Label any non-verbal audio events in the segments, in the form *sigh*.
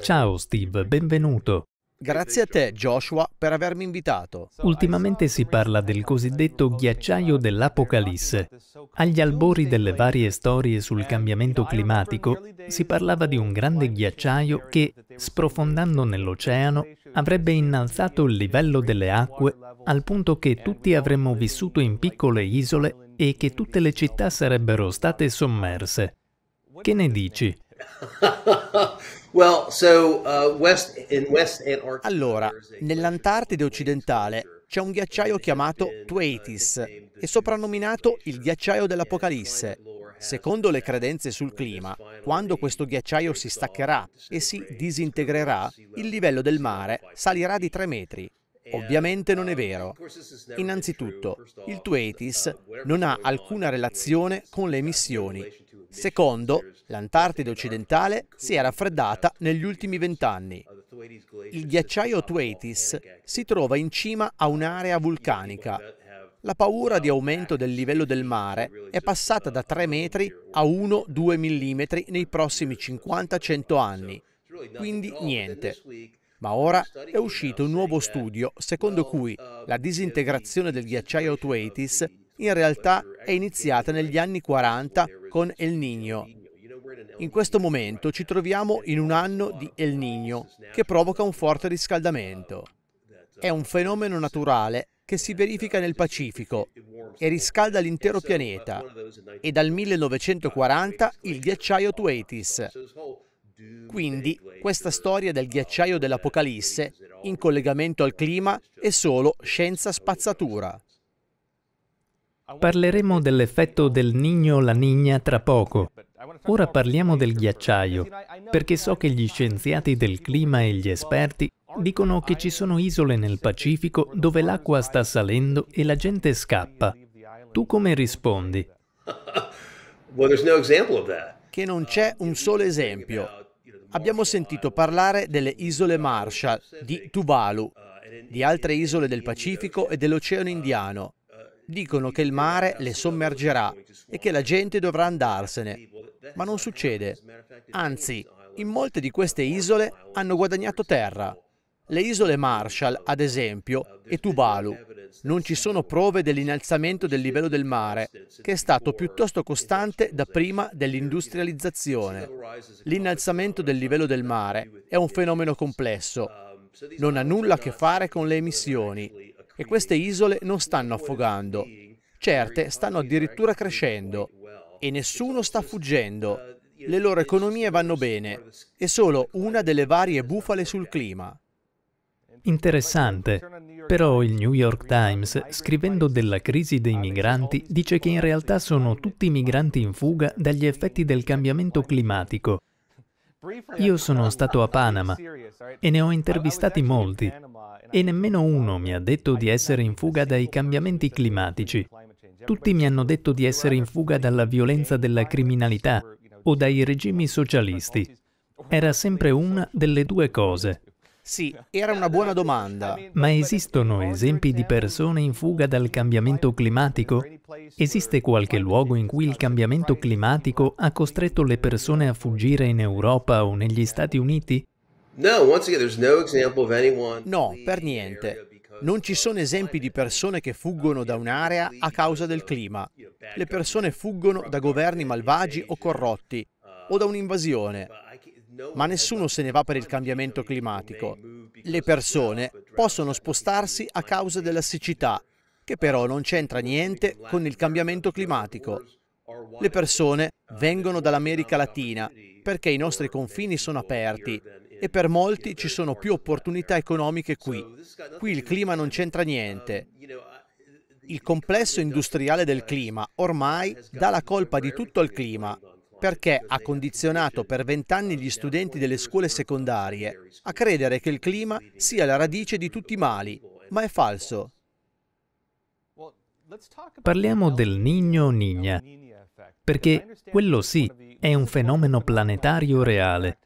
Ciao Steve, benvenuto. Grazie a te Joshua per avermi invitato. Ultimamente si parla del cosiddetto ghiacciaio dell'Apocalisse. Agli albori delle varie storie sul cambiamento climatico si parlava di un grande ghiacciaio che, sprofondando nell'oceano, avrebbe innalzato il livello delle acque al punto che tutti avremmo vissuto in piccole isole e che tutte le città sarebbero state sommerse. Che ne dici? *laughs* Uh, allora, nell'Antartide occidentale c'è un ghiacciaio chiamato uh, Tuatis e soprannominato il ghiacciaio dell'Apocalisse. Secondo le credenze sul clima, quando questo ghiacciaio si staccherà e si disintegrerà, il livello del mare salirà di 3 metri Ovviamente non è uh, vero. Innanzitutto, il Tuetis non ha alcuna relazione con le emissioni Secondo, l'Antartide occidentale si è raffreddata negli ultimi vent'anni. Il ghiacciaio Tuetis si trova in cima a un'area vulcanica. La paura di aumento del livello del mare è passata da 3 metri a 1-2 mm nei prossimi 50-100 anni. Quindi niente. Ma ora è uscito un nuovo studio secondo cui la disintegrazione del ghiacciaio Tuetis in realtà è iniziata negli anni 40 con El Niño. In questo momento ci troviamo in un anno di El Niño che provoca un forte riscaldamento. È un fenomeno naturale che si verifica nel Pacifico e riscalda l'intero pianeta e dal 1940 il ghiacciaio Tuatis. Quindi questa storia del ghiacciaio dell'Apocalisse in collegamento al clima è solo scienza spazzatura. Parleremo dell'effetto del nigno la nigna tra poco. Ora parliamo del ghiacciaio, perché so che gli scienziati del clima e gli esperti dicono che ci sono isole nel Pacifico dove l'acqua sta salendo e la gente scappa. Tu come rispondi? *laughs* Che non c'è un solo esempio. Abbiamo sentito parlare delle isole Marshall, di Tuvalu, di altre isole del Pacifico e dell'Oceano Indiano, Dicono che il mare le sommergerà e che la gente dovrà andarsene, ma non succede. Anzi, in molte di queste isole hanno guadagnato terra. Le isole Marshall, ad esempio, e Tuvalu. Non ci sono prove dell'innalzamento del livello del mare, che è stato piuttosto costante da prima dell'industrializzazione. L'innalzamento del livello del mare è un fenomeno complesso. Non ha nulla a che fare con le emissioni, e queste isole non stanno affogando, certe stanno addirittura crescendo e nessuno sta fuggendo. Le loro economie vanno bene, è solo una delle varie bufale sul clima. Interessante, però il New York Times, scrivendo della crisi dei migranti, dice che in realtà sono tutti migranti in fuga dagli effetti del cambiamento climatico. Io sono stato a Panama e ne ho intervistati molti e nemmeno uno mi ha detto di essere in fuga dai cambiamenti climatici. Tutti mi hanno detto di essere in fuga dalla violenza della criminalità o dai regimi socialisti. Era sempre una delle due cose. Sì, era una buona domanda. Ma esistono esempi di persone in fuga dal cambiamento climatico? Esiste qualche luogo in cui il cambiamento climatico ha costretto le persone a fuggire in Europa o negli Stati Uniti? No, per niente. Non ci sono esempi di persone che fuggono da un'area a causa del clima. Le persone fuggono da governi malvagi o corrotti uh, o da un'invasione. Ma nessuno se ne va per il cambiamento climatico. Le persone possono spostarsi a causa della siccità, che però non c'entra niente con il cambiamento climatico. Le persone uh, vengono dall'America Latina perché i nostri confini sono aperti e per molti ci sono più opportunità economiche qui. Qui il clima non c'entra niente. Il complesso industriale del clima ormai dà la colpa di tutto al clima perché ha condizionato per vent'anni gli studenti delle scuole secondarie a credere che il clima sia la radice di tutti i mali, ma è falso. Parliamo del nigno nigna, perché quello sì è un fenomeno planetario reale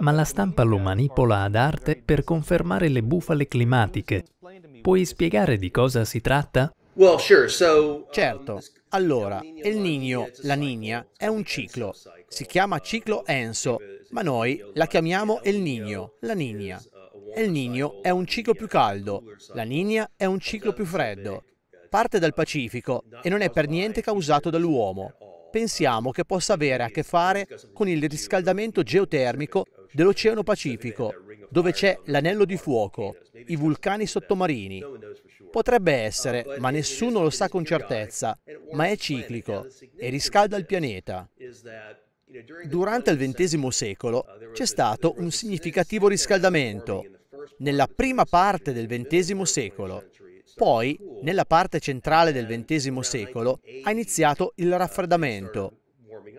ma la stampa lo manipola ad arte per confermare le bufale climatiche. Puoi spiegare di cosa si tratta? Um, certo. Allora, il Niño, la Niña, è un ciclo. Si chiama ciclo Enso, ma noi la chiamiamo El Niño, la Niña. El Niño è un ciclo più caldo, la Niña è un ciclo più freddo. Parte dal Pacifico e non è per niente causato dall'uomo pensiamo che possa avere a che fare con il riscaldamento geotermico dell'Oceano Pacifico, dove c'è l'anello di fuoco, i vulcani sottomarini. Potrebbe essere, ma nessuno lo sa con certezza, ma è ciclico e riscalda il pianeta. Durante il XX secolo c'è stato un significativo riscaldamento, nella prima parte del XX secolo. Poi, nella parte centrale del XX secolo, ha iniziato il raffreddamento.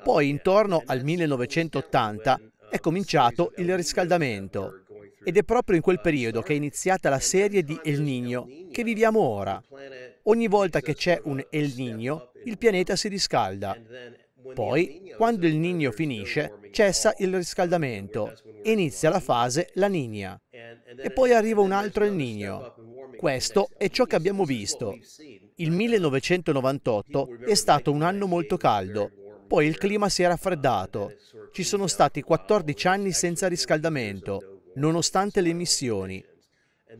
Poi, intorno al 1980, è cominciato il riscaldamento. Ed è proprio in quel periodo che è iniziata la serie di El Niño che viviamo ora. Ogni volta che c'è un El Niño, il pianeta si riscalda. Poi, quando il Niño finisce, cessa il riscaldamento e inizia la fase La Niña. E poi arriva un altro El Niño. Questo è ciò che abbiamo visto. Il 1998 è stato un anno molto caldo, poi il clima si è raffreddato ci sono stati 14 anni senza riscaldamento, nonostante le emissioni.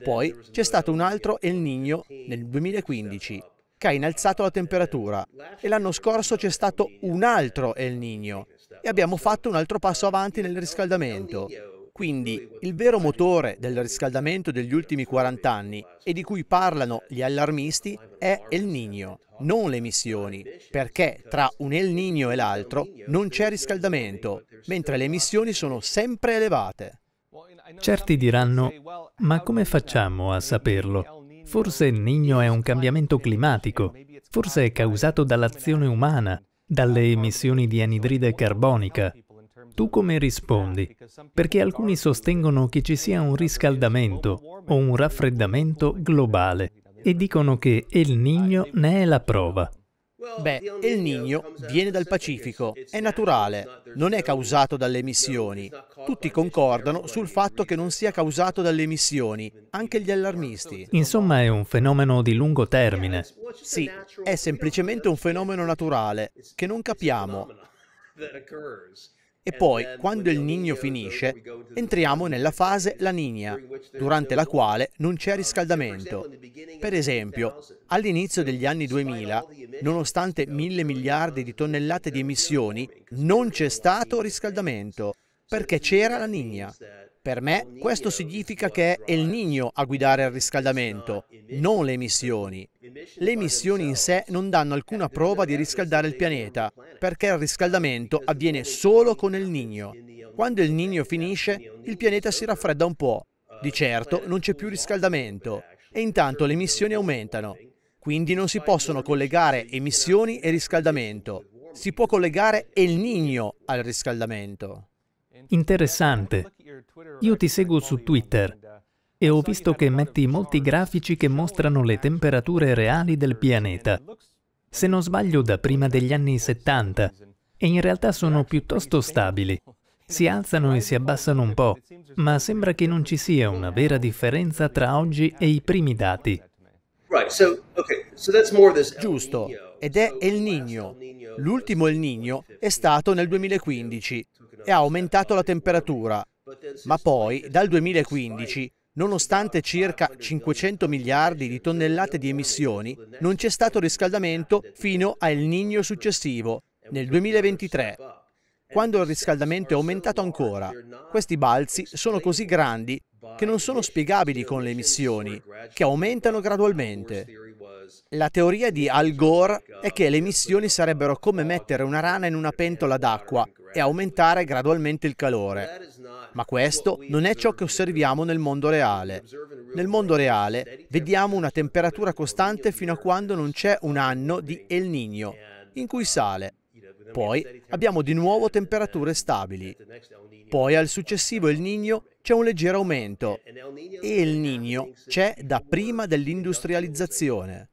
Poi c'è stato un altro El Niño nel 2015, che ha innalzato la temperatura, e l'anno scorso c'è stato un altro El Niño, e abbiamo fatto un altro passo avanti nel riscaldamento. Quindi il vero motore del riscaldamento degli ultimi 40 anni e di cui parlano gli allarmisti è El Niño, non le emissioni, perché tra un El Niño e l'altro non c'è riscaldamento, mentre le emissioni sono sempre elevate. Certi diranno, ma come facciamo a saperlo? Forse il Niño è un cambiamento climatico, forse è causato dall'azione umana, dalle emissioni di anidride carbonica, tu come rispondi? Perché alcuni sostengono che ci sia un riscaldamento o un raffreddamento globale e dicono che El Niño ne è la prova. Beh, El Niño viene dal Pacifico, è naturale, non è causato dalle emissioni. Tutti concordano sul fatto che non sia causato dalle emissioni, anche gli allarmisti. Insomma, è un fenomeno di lungo termine. Sì, è semplicemente un fenomeno naturale che non capiamo. E poi, quando il nigno finisce, entriamo nella fase la nigna, durante la quale non c'è um, riscaldamento. Per esempio, all'inizio degli anni 2000, nonostante mille miliardi di tonnellate di emissioni, non c'è stato riscaldamento, perché c'era la nigna. Per me questo significa che è il Niño a guidare il riscaldamento, non le emissioni. Le emissioni in sé non danno alcuna prova di riscaldare il pianeta, perché il riscaldamento avviene solo con il Niño. Quando il Niño finisce, il pianeta si raffredda un po'. Di certo non c'è più riscaldamento e intanto le emissioni aumentano. Quindi non si possono collegare emissioni e riscaldamento. Si può collegare il Niño al riscaldamento. Interessante. Io ti seguo su Twitter e ho visto che metti molti grafici che mostrano le temperature reali del pianeta. Se non sbaglio da prima degli anni 70 e in realtà sono piuttosto stabili. Si alzano e si abbassano un po', ma sembra che non ci sia una vera differenza tra oggi e i primi dati. Giusto, ed è El Niño. L'ultimo El Niño è stato nel 2015 e ha aumentato la temperatura, ma poi dal 2015 Nonostante circa 500 miliardi di tonnellate di emissioni, non c'è stato riscaldamento fino al nigno successivo, nel 2023, quando il riscaldamento è aumentato ancora. Questi balzi sono così grandi che non sono spiegabili con le emissioni, che aumentano gradualmente. La teoria di Al Gore è che le emissioni sarebbero come mettere una rana in una pentola d'acqua e aumentare gradualmente il calore. Ma questo non è ciò che osserviamo nel mondo reale. Nel mondo reale vediamo una temperatura costante fino a quando non c'è un anno di El Niño, in cui sale. Poi abbiamo di nuovo temperature stabili. Poi al successivo El Niño c'è un leggero aumento e El Niño c'è da prima dell'industrializzazione.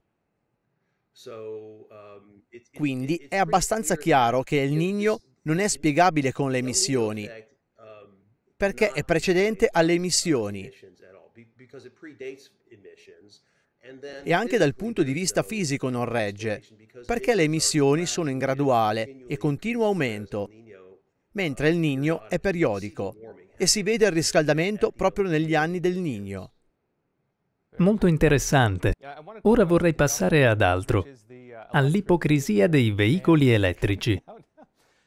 Um, Quindi è abbastanza chiaro che il Nino non è spiegabile con le emissioni, um, perché è precedente alle emissioni. E anche dal punto di vista fisico non regge, perché le emissioni sono in graduale e continuo aumento, mentre um, il Nino è periodico e si vede il riscaldamento proprio negli anni del Nino. Molto interessante. Ora vorrei passare ad altro, all'ipocrisia dei veicoli elettrici.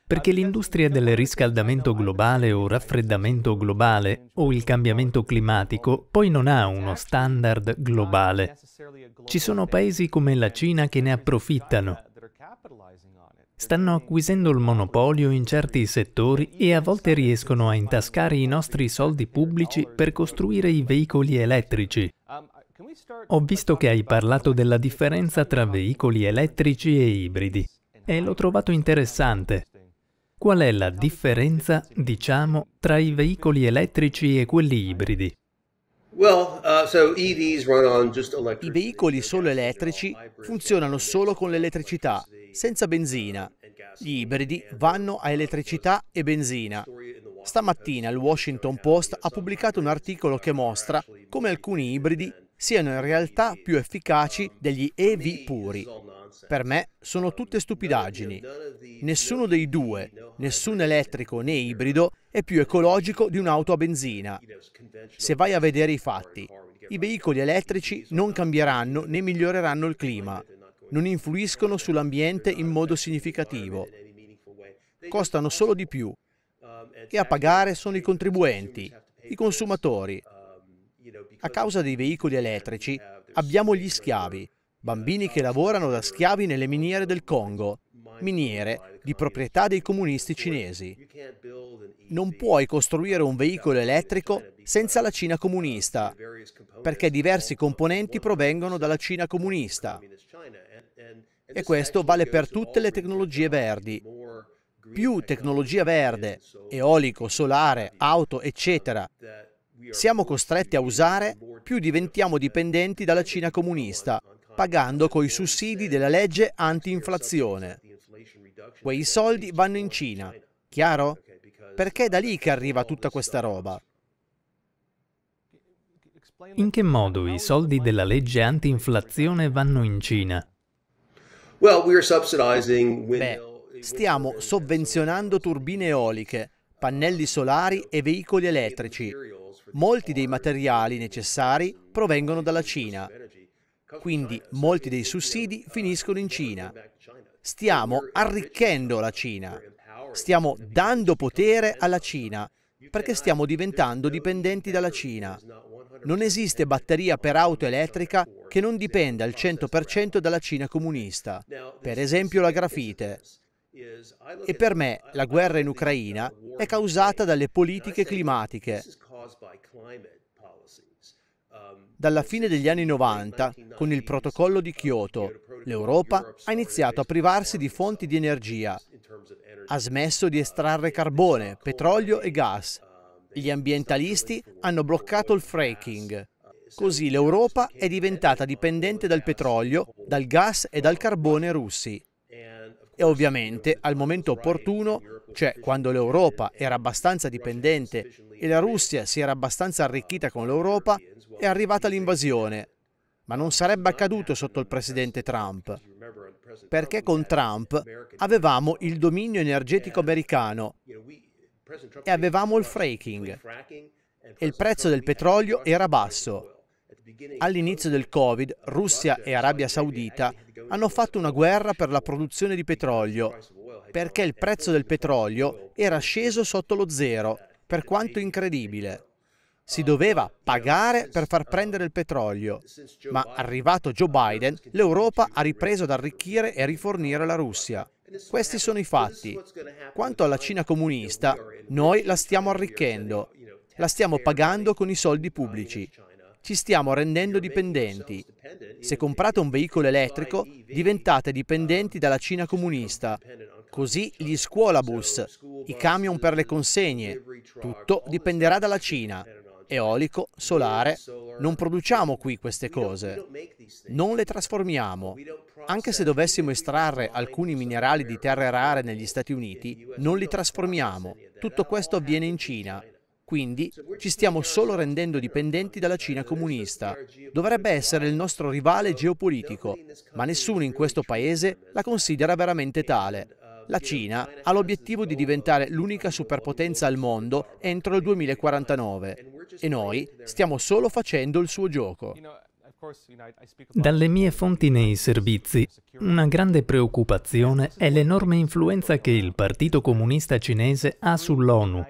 Perché l'industria del riscaldamento globale o raffreddamento globale o il cambiamento climatico poi non ha uno standard globale. Ci sono paesi come la Cina che ne approfittano. Stanno acquisendo il monopolio in certi settori e a volte riescono a intascare i nostri soldi pubblici per costruire i veicoli elettrici. Ho visto che hai parlato della differenza tra veicoli elettrici e ibridi e l'ho trovato interessante. Qual è la differenza, diciamo, tra i veicoli elettrici e quelli ibridi? Uh, I veicoli solo elettrici funzionano solo con l'elettricità, senza benzina. Gli ibridi vanno a elettricità e benzina. Stamattina il Washington Post ha pubblicato un articolo che mostra come alcuni ibridi siano in realtà più efficaci degli EV puri. Per me sono tutte stupidaggini. Nessuno dei due, nessun elettrico né ibrido, è più ecologico di un'auto a benzina. Se vai a vedere i fatti, i veicoli elettrici non cambieranno né miglioreranno il clima, non influiscono sull'ambiente in modo significativo, costano solo di più e a pagare sono i contribuenti, i consumatori a causa dei veicoli elettrici abbiamo gli schiavi, bambini che lavorano da schiavi nelle miniere del Congo, miniere di proprietà dei comunisti cinesi. Non puoi costruire un veicolo elettrico senza la Cina comunista, perché diversi componenti provengono dalla Cina comunista. E questo vale per tutte le tecnologie verdi. Più tecnologia verde, eolico, solare, auto, eccetera, siamo costretti a usare, più diventiamo dipendenti dalla Cina comunista, pagando coi sussidi della legge anti-inflazione. Quei soldi vanno in Cina, chiaro? Perché è da lì che arriva tutta questa roba. In che modo i soldi della legge anti-inflazione vanno in Cina? Beh, stiamo sovvenzionando turbine eoliche, pannelli solari e veicoli elettrici, molti dei materiali necessari provengono dalla Cina, quindi molti dei sussidi finiscono in Cina. Stiamo arricchendo la Cina, stiamo dando potere alla Cina perché stiamo diventando dipendenti dalla Cina. Non esiste batteria per auto elettrica che non dipenda al 100% dalla Cina comunista, per esempio la grafite. E per me la guerra in Ucraina è causata dalle politiche climatiche. Dalla fine degli anni 90, con il protocollo di Kyoto, l'Europa ha iniziato a privarsi di fonti di energia, ha smesso di estrarre carbone, petrolio e gas. Gli ambientalisti hanno bloccato il fracking. Così l'Europa è diventata dipendente dal petrolio, dal gas e dal carbone russi. E ovviamente, al momento opportuno, cioè, quando l'Europa era abbastanza dipendente e la Russia si era abbastanza arricchita con l'Europa, è arrivata l'invasione. Ma non sarebbe accaduto sotto il presidente Trump, perché con Trump avevamo il dominio energetico americano e avevamo il fracking e il prezzo del petrolio era basso. All'inizio del Covid, Russia e Arabia Saudita hanno fatto una guerra per la produzione di petrolio perché il prezzo del petrolio era sceso sotto lo zero, per quanto incredibile. Si doveva pagare per far prendere il petrolio, ma arrivato Joe Biden, l'Europa ha ripreso ad arricchire e rifornire la Russia. Questi sono i fatti. Quanto alla Cina comunista, noi la stiamo arricchendo, la stiamo pagando con i soldi pubblici. Ci stiamo rendendo dipendenti. Se comprate un veicolo elettrico, diventate dipendenti dalla Cina comunista così gli scuolabus, i camion per le consegne. Tutto dipenderà dalla Cina. Eolico, solare, non produciamo qui queste cose, non le trasformiamo. Anche se dovessimo estrarre alcuni minerali di terre rare negli Stati Uniti, non li trasformiamo. Tutto questo avviene in Cina. Quindi ci stiamo solo rendendo dipendenti dalla Cina comunista. Dovrebbe essere il nostro rivale geopolitico, ma nessuno in questo paese la considera veramente tale. La Cina ha l'obiettivo di diventare l'unica superpotenza al mondo entro il 2049 e noi stiamo solo facendo il suo gioco. Dalle mie fonti nei servizi, una grande preoccupazione è l'enorme influenza che il Partito Comunista Cinese ha sull'ONU,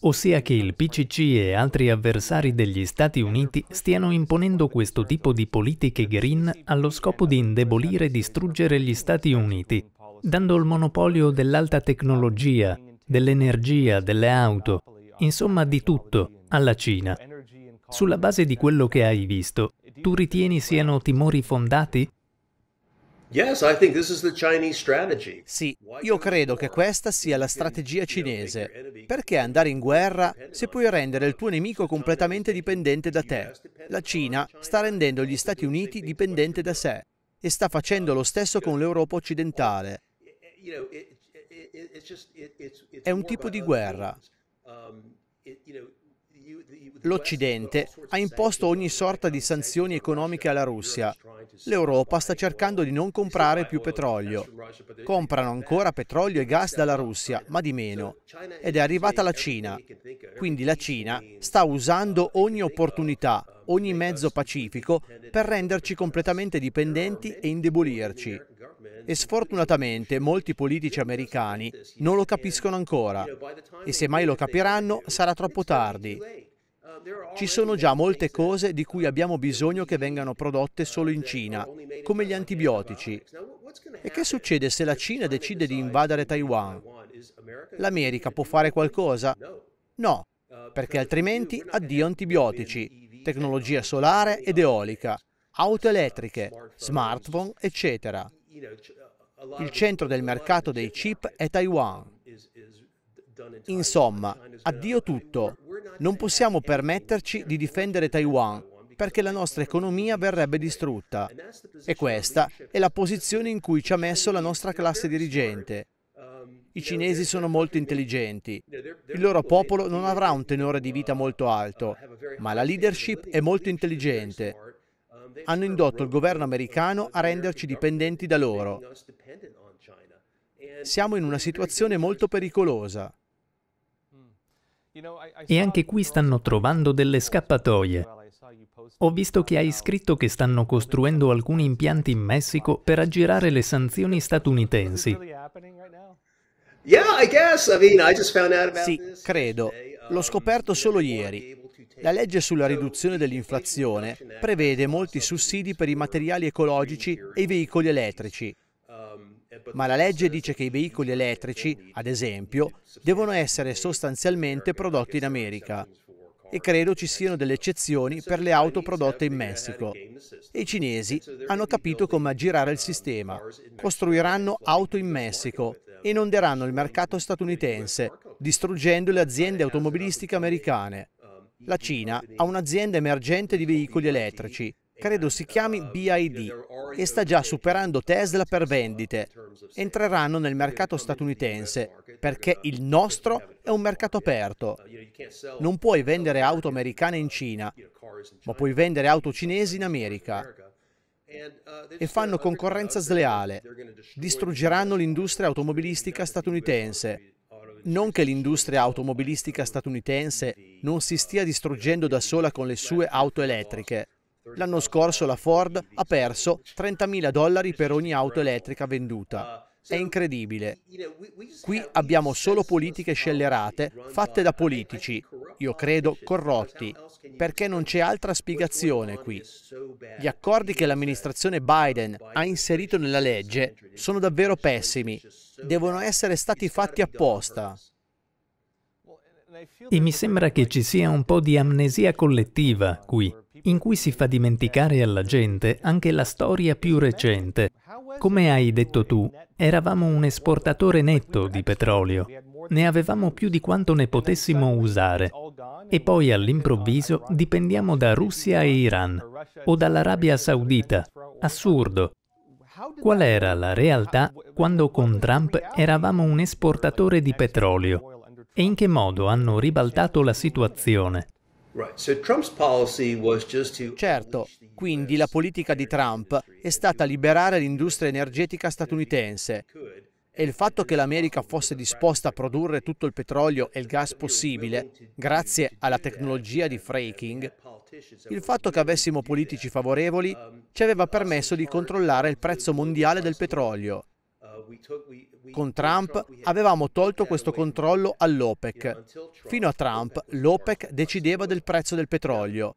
ossia che il PCC e altri avversari degli Stati Uniti stiano imponendo questo tipo di politiche green allo scopo di indebolire e distruggere gli Stati Uniti, dando il monopolio dell'alta tecnologia, dell'energia, delle auto, insomma di tutto, alla Cina. Sulla base di quello che hai visto, tu ritieni siano timori fondati? Sì, io credo che questa sia la strategia cinese. Perché andare in guerra se puoi rendere il tuo nemico completamente dipendente da te? La Cina sta rendendo gli Stati Uniti dipendente da sé e sta facendo lo stesso con l'Europa occidentale. È un tipo di guerra. Um, L'Occidente ha imposto ogni sorta di sanzioni economiche alla Russia. L'Europa sta cercando di non comprare più petrolio. Comprano ancora petrolio e gas dalla Russia, ma di meno. Ed è arrivata la Cina. Quindi la Cina sta usando uh, ogni opportunità, uh, ogni mezzo pacifico per renderci completamente dipendenti e indebolirci. E sfortunatamente molti politici americani non lo capiscono ancora e se mai lo capiranno sarà troppo tardi. Ci sono già molte cose di cui abbiamo bisogno che vengano prodotte solo in Cina, come gli antibiotici. E che succede se la Cina decide di invadere Taiwan? L'America può fare qualcosa? No, perché altrimenti addio antibiotici, tecnologia solare ed eolica, auto elettriche, smartphone, eccetera. Uh, Il centro del mercato dei chip è Taiwan. Insomma, addio tutto. Non possiamo permetterci di difendere Taiwan perché la nostra economia verrebbe distrutta. E questa è la posizione in cui ci ha messo la nostra classe dirigente. Um, I cinesi sono molto intelligenti. Il loro popolo non avrà un tenore di vita uh, molto alto, uh, ma la leadership è molto intelligente hanno indotto il governo americano a renderci dipendenti da loro. Siamo in una situazione molto pericolosa. E anche qui stanno trovando delle scappatoie. Ho visto che hai scritto che stanno costruendo alcuni impianti in Messico per aggirare le sanzioni statunitensi. Sì, credo. L'ho um, scoperto solo ieri. La legge sulla riduzione dell'inflazione prevede molti sussidi per i materiali ecologici e i veicoli elettrici. Ma la legge dice che i veicoli elettrici, ad esempio, devono essere sostanzialmente prodotti in America. E credo ci siano delle eccezioni per le auto prodotte in Messico. E i cinesi hanno capito come aggirare il sistema. Costruiranno auto in Messico, e inonderanno il mercato statunitense, distruggendo le aziende automobilistiche americane. La Cina ha un'azienda emergente di veicoli elettrici, credo si chiami BID, e sta già superando Tesla per vendite. Entreranno nel mercato statunitense perché il nostro è un mercato aperto. Non puoi vendere auto americane in Cina, ma puoi vendere auto cinesi in America. E fanno concorrenza sleale. Distruggeranno l'industria automobilistica statunitense non che l'industria automobilistica statunitense non si stia distruggendo da sola con le sue auto elettriche. L'anno scorso la Ford ha perso 30.000 dollari per ogni auto elettrica venduta. È incredibile. Qui abbiamo solo politiche scellerate fatte da politici, io credo corrotti, perché non c'è altra spiegazione qui. Gli accordi che l'amministrazione Biden ha inserito nella legge sono davvero pessimi, devono essere stati fatti apposta. E mi sembra che ci sia un po' di amnesia collettiva qui in cui si fa dimenticare alla gente anche la storia più recente. Come hai detto tu, eravamo un esportatore netto di petrolio, ne avevamo più di quanto ne potessimo usare e poi all'improvviso dipendiamo da Russia e Iran o dall'Arabia Saudita. Assurdo. Qual era la realtà quando con Trump eravamo un esportatore di petrolio? E in che modo hanno ribaltato la situazione? Certo, quindi la politica di Trump è stata liberare l'industria energetica statunitense e il fatto che l'America fosse disposta a produrre tutto il petrolio e il gas possibile, grazie alla tecnologia di fracking, il fatto che avessimo politici favorevoli um, ci aveva permesso di controllare il prezzo mondiale del petrolio con Trump avevamo tolto questo controllo all'OPEC. Fino a Trump l'OPEC decideva del prezzo del petrolio.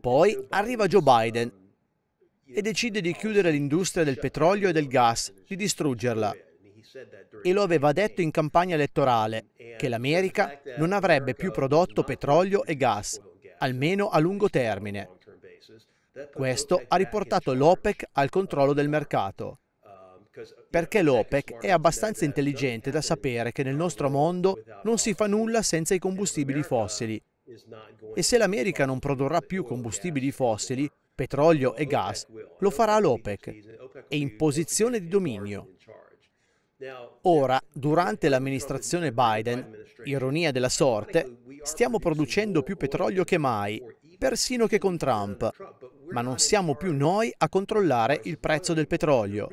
Poi arriva Joe Biden um, e decide di chiudere l'industria del petrolio e del gas, di distruggerla. E lo aveva detto in campagna elettorale, che l'America non avrebbe più prodotto petrolio e gas, almeno a lungo termine. Questo ha riportato l'OPEC al controllo del mercato perché l'OPEC è abbastanza intelligente da sapere che nel nostro mondo non si fa nulla senza i combustibili fossili. E se l'America non produrrà più combustibili fossili, petrolio e gas, lo farà l'OPEC, è in posizione di dominio. Ora, durante l'amministrazione Biden, ironia della sorte, stiamo producendo più petrolio che mai, persino che con Trump, ma non siamo più noi a controllare il prezzo del petrolio.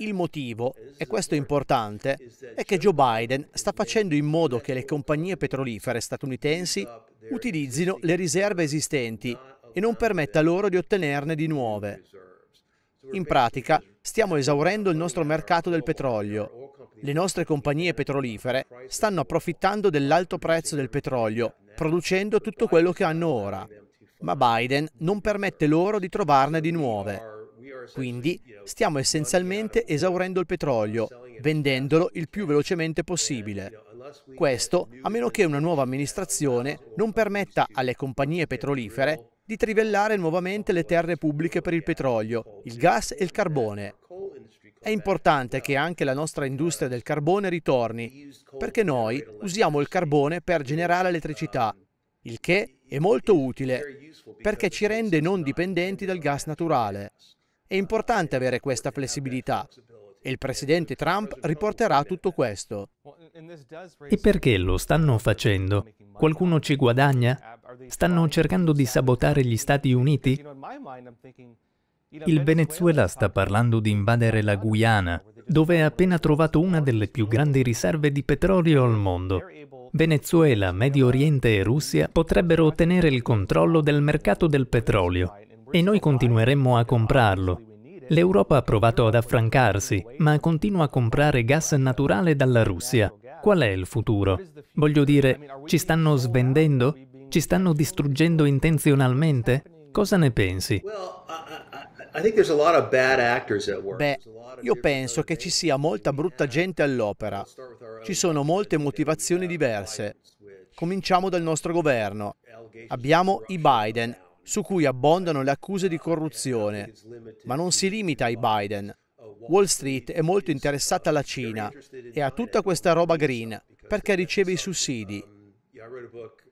Il motivo, e questo è importante, è che Joe Biden sta facendo in modo che le compagnie petrolifere statunitensi utilizzino le riserve esistenti e non permetta loro di ottenerne di nuove. In pratica, stiamo esaurendo il nostro mercato del petrolio. Le nostre compagnie petrolifere stanno approfittando dell'alto prezzo del petrolio, producendo tutto quello che hanno ora. Ma Biden non permette loro di trovarne di nuove. Quindi stiamo essenzialmente esaurendo il petrolio, vendendolo il più velocemente possibile. Questo a meno che una nuova amministrazione non permetta alle compagnie petrolifere di trivellare nuovamente le terre pubbliche per il petrolio, il gas e il carbone. È importante che anche la nostra industria del carbone ritorni, perché noi usiamo il carbone per generare elettricità, il che è molto utile, perché ci rende non dipendenti dal gas naturale. È importante avere questa flessibilità. E il presidente Trump riporterà tutto questo. E perché lo stanno facendo? Qualcuno ci guadagna? Stanno cercando di sabotare gli Stati Uniti? Il Venezuela sta parlando di invadere la Guyana, dove ha appena trovato una delle più grandi riserve di petrolio al mondo. Venezuela, Medio Oriente e Russia potrebbero ottenere il controllo del mercato del petrolio e noi continueremmo a comprarlo. L'Europa ha provato ad affrancarsi, ma continua a comprare gas naturale dalla Russia. Qual è il futuro? Voglio dire, ci stanno svendendo? Ci stanno distruggendo intenzionalmente? Cosa ne pensi? Beh, io penso che ci sia molta brutta gente all'opera. Ci sono molte motivazioni diverse. Cominciamo dal nostro governo. Abbiamo i Biden su cui abbondano le accuse di corruzione, ma non si limita ai Biden. Wall Street è molto interessata alla Cina e a tutta questa roba green perché riceve i sussidi.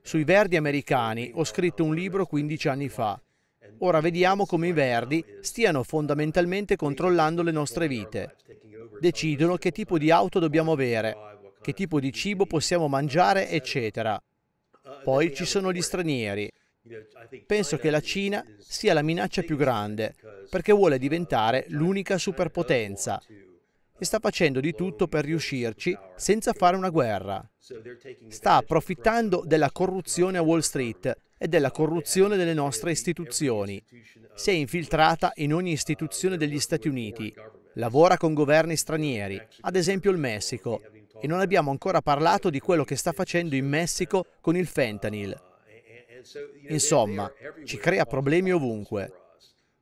Sui verdi americani ho scritto un libro 15 anni fa. Ora vediamo come i verdi stiano fondamentalmente controllando le nostre vite. Decidono che tipo di auto dobbiamo avere, che tipo di cibo possiamo mangiare, eccetera. Poi ci sono gli stranieri, Penso che la Cina sia la minaccia più grande perché vuole diventare l'unica superpotenza e sta facendo di uh, tutto per riuscirci senza fare una guerra. Sta approfittando della corruzione a Wall Street e della corruzione delle nostre istituzioni. Si è infiltrata in ogni istituzione degli Stati Uniti, lavora con governi stranieri, ad esempio il Messico, e non abbiamo ancora parlato di quello che sta facendo in Messico con il fentanyl. Insomma, ci crea problemi ovunque.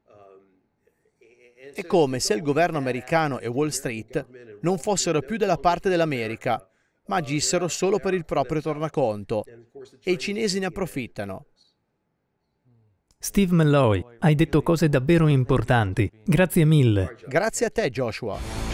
Um, È come se il governo americano e Wall Street non fossero più della parte dell'America, ma uh, agissero solo per il proprio tornaconto e i cinesi ne approfittano. Steve Malloy, hai detto cose davvero importanti. Grazie mille. Grazie a te, Joshua.